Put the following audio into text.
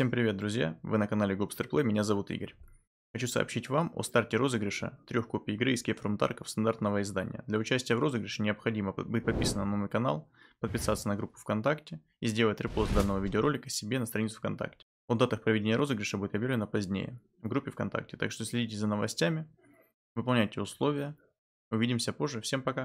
Всем привет, друзья! Вы на канале Gobster Play, меня зовут Игорь. Хочу сообщить вам о старте розыгрыша трех копий игры Escape from Tarkov стандартного издания. Для участия в розыгрыше необходимо быть подписанным на мой канал, подписаться на группу ВКонтакте и сделать репост данного видеоролика себе на страницу ВКонтакте. О датах проведения розыгрыша будет объявлено позднее в группе ВКонтакте, так что следите за новостями, выполняйте условия. Увидимся позже, всем пока!